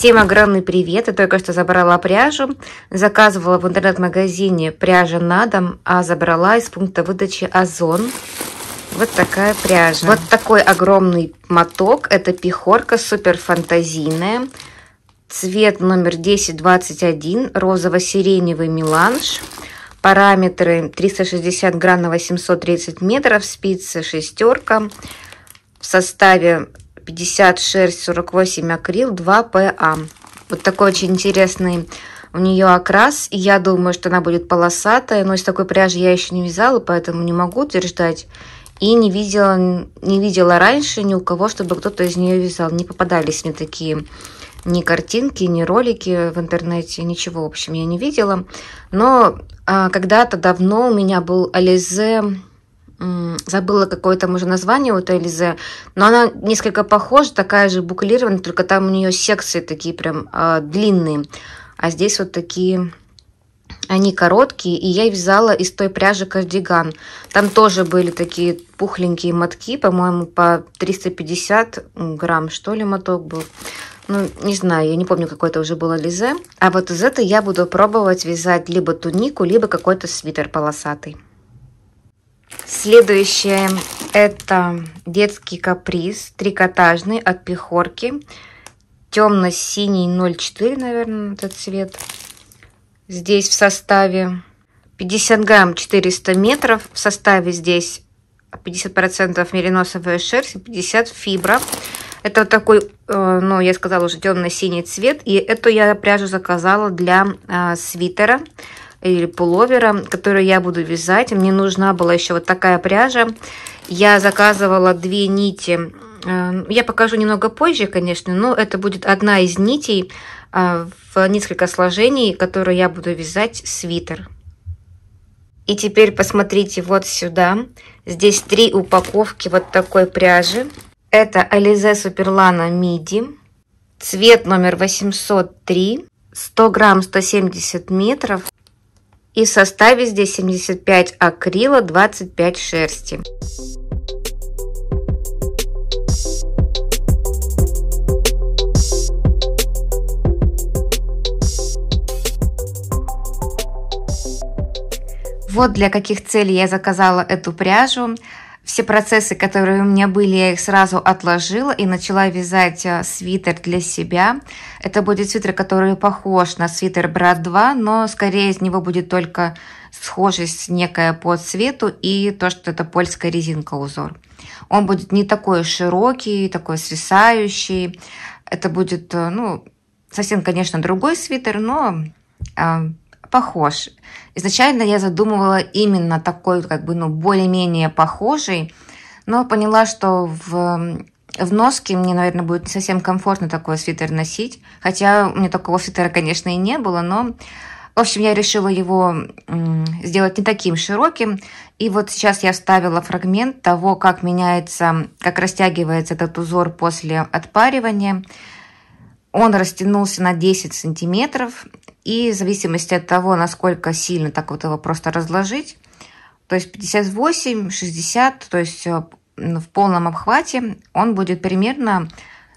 Всем огромный привет! Я только что забрала пряжу, заказывала в интернет-магазине пряжа на дом, а забрала из пункта выдачи Озон. Вот такая пряжа. Вот такой огромный моток. Это пехорка супер фантазийная. Цвет номер 1021, розово-сиреневый меланж. Параметры 360 грамм на 830 метров, спицы шестерка. В составе 50 шерсть 48 акрил 2PA. А. Вот такой очень интересный у нее окрас. И я думаю, что она будет полосатая, но из такой пряжи я еще не вязала, поэтому не могу утверждать. И не видела, не видела раньше ни у кого, чтобы кто-то из нее вязал. Не попадались мне такие ни картинки, ни ролики в интернете, ничего, в общем, я не видела. Но а, когда-то давно у меня был Ализе забыла какое там уже название у той но она несколько похожа, такая же буклированная, только там у нее секции такие прям э, длинные, а здесь вот такие, они короткие, и я вязала из той пряжи кардиган. Там тоже были такие пухленькие мотки, по-моему, по 350 грамм, что ли, моток был. Ну, не знаю, я не помню, какой это уже было лизе. А вот из этой я буду пробовать вязать либо тунику, либо какой-то свитер полосатый. Следующее это детский каприз, трикотажный от пехорки. Темно-синий 0,4, наверное, этот цвет. Здесь в составе 50 грамм 400 метров. В составе здесь 50% мериносовая шерсть и 50 фибра. Это такой, э, ну, я сказала уже, темно-синий цвет. И эту я пряжу заказала для э, свитера или пуловера, который я буду вязать. Мне нужна была еще вот такая пряжа. Я заказывала две нити. Эм, я покажу немного позже, конечно, но это будет одна из нитей э, в несколько сложений, которые я буду вязать свитер. И теперь посмотрите вот сюда. Здесь три упаковки вот такой пряжи. Это Ализе Суперлана Миди. Цвет номер 803. 100 грамм 170 метров и в составе здесь 75 акрила, 25 шерсти. Вот для каких целей я заказала эту пряжу. Все процессы, которые у меня были, я их сразу отложила и начала вязать э, свитер для себя. Это будет свитер, который похож на свитер Брат 2, но скорее из него будет только схожесть некая по цвету и то, что это польская резинка узор. Он будет не такой широкий, такой свисающий. Это будет, э, ну, совсем, конечно, другой свитер, но э, похож. Изначально я задумывала именно такой, как бы, ну, более-менее похожий, но поняла, что в, в носке мне, наверное, будет не совсем комфортно такой свитер носить, хотя у меня такого свитера, конечно, и не было, но в общем, я решила его сделать не таким широким. И вот сейчас я вставила фрагмент того, как меняется, как растягивается этот узор после отпаривания. Он растянулся на 10 сантиметров, и в зависимости от того, насколько сильно так вот его просто разложить, то есть 58, 60, то есть э, ну, в полном обхвате он будет примерно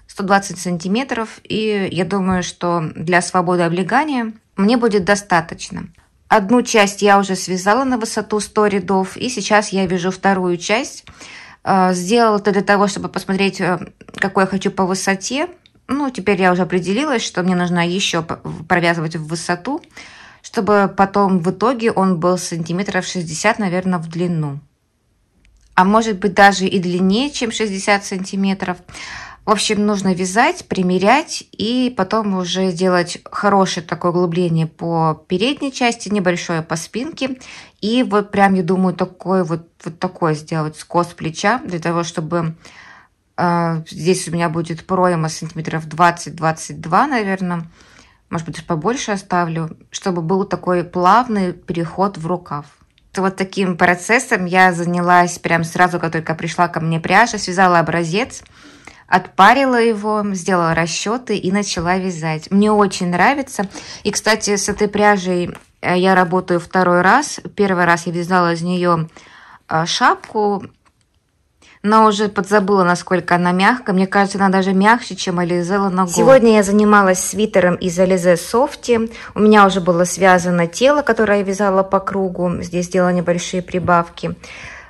120 сантиметров, и я думаю, что для свободы облегания мне будет достаточно. Одну часть я уже связала на высоту 100 рядов, и сейчас я вяжу вторую часть. Э, сделала это для того, чтобы посмотреть, э, какой я хочу по высоте, ну, теперь я уже определилась, что мне нужно еще провязывать в высоту, чтобы потом в итоге он был сантиметров 60, наверное, в длину. А может быть даже и длиннее, чем 60 сантиметров. В общем, нужно вязать, примерять и потом уже делать хорошее такое углубление по передней части, небольшое по спинке. И вот прям, я думаю, такой вот, вот такой сделать скос плеча для того, чтобы а, здесь у меня будет проема сантиметров 20-22, наверное. Может быть, даже побольше оставлю, чтобы был такой плавный переход в рукав. Вот таким процессом я занялась прям сразу, как только пришла ко мне пряжа, связала образец, отпарила его, сделала расчеты и начала вязать. Мне очень нравится. И, кстати, с этой пряжей э, я работаю второй раз. Первый раз я вязала из нее э, шапку но уже подзабыла, насколько она мягкая. Мне кажется, она даже мягче, чем Ализе Ланаго. Сегодня я занималась свитером из Ализе Софти. У меня уже было связано тело, которое я вязала по кругу. Здесь сделала небольшие прибавки.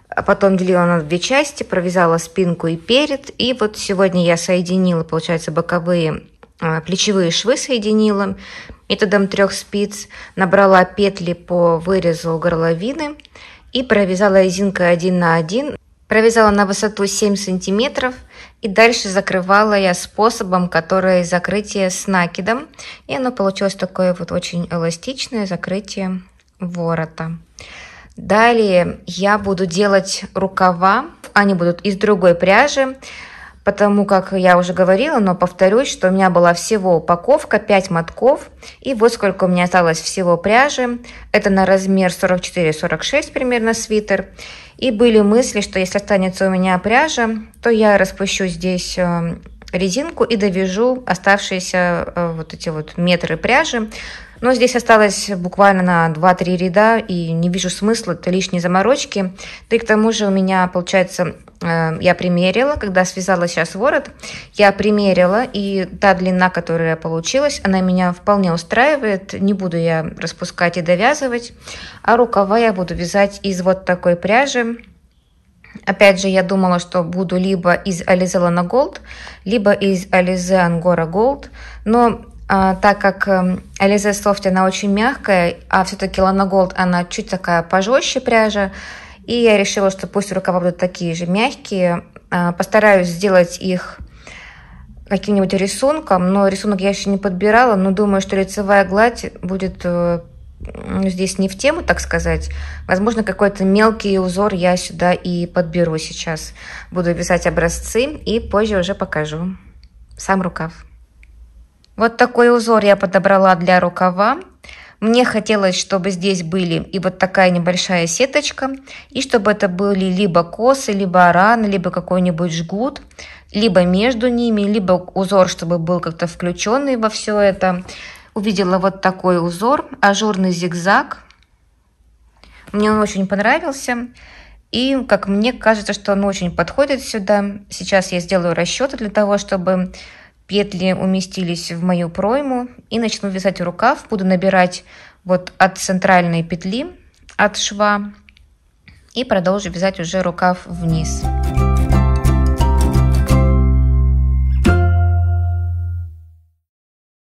А потом делила на две части, провязала спинку и перед. И вот сегодня я соединила, получается, боковые а, плечевые швы соединила методом трех спиц, набрала петли по вырезу горловины и провязала резинкой 1 на 1 Провязала на высоту 7 сантиметров и дальше закрывала я способом, который закрытие с накидом. И оно получилось такое вот очень эластичное закрытие ворота. Далее я буду делать рукава, они будут из другой пряжи потому как я уже говорила, но повторюсь, что у меня была всего упаковка 5 мотков, и вот сколько у меня осталось всего пряжи. Это на размер 44-46 примерно свитер. И были мысли, что если останется у меня пряжа, то я распущу здесь э, резинку и довяжу оставшиеся э, вот эти вот метры пряжи но здесь осталось буквально на 2-3 ряда, и не вижу смысла, это лишние заморочки. Да и к тому же у меня, получается, э, я примерила, когда связала сейчас ворот, я примерила, и та длина, которая получилась, она меня вполне устраивает. Не буду я распускать и довязывать, а рукава я буду вязать из вот такой пряжи. Опять же, я думала, что буду либо из Alize Lana Gold, либо из Alize Angora Gold, но а, так как эм, Элизе Софт, она очень мягкая, а все-таки Лана Голд, она чуть такая пожестче пряжа, и я решила, что пусть рукава будут такие же мягкие, а, постараюсь сделать их каким-нибудь рисунком, но рисунок я еще не подбирала, но думаю, что лицевая гладь будет э, здесь не в тему, так сказать. Возможно, какой-то мелкий узор я сюда и подберу сейчас. Буду вязать образцы и позже уже покажу сам рукав. Вот такой узор я подобрала для рукава. Мне хотелось, чтобы здесь были и вот такая небольшая сеточка, и чтобы это были либо косы, либо раны, либо какой-нибудь жгут, либо между ними, либо узор, чтобы был как-то включенный во все это. Увидела вот такой узор, ажурный зигзаг. Мне он очень понравился. И, как мне кажется, что он очень подходит сюда. Сейчас я сделаю расчеты для того, чтобы петли уместились в мою пройму и начну вязать рукав. Буду набирать вот от центральной петли, от шва и продолжу вязать уже рукав вниз.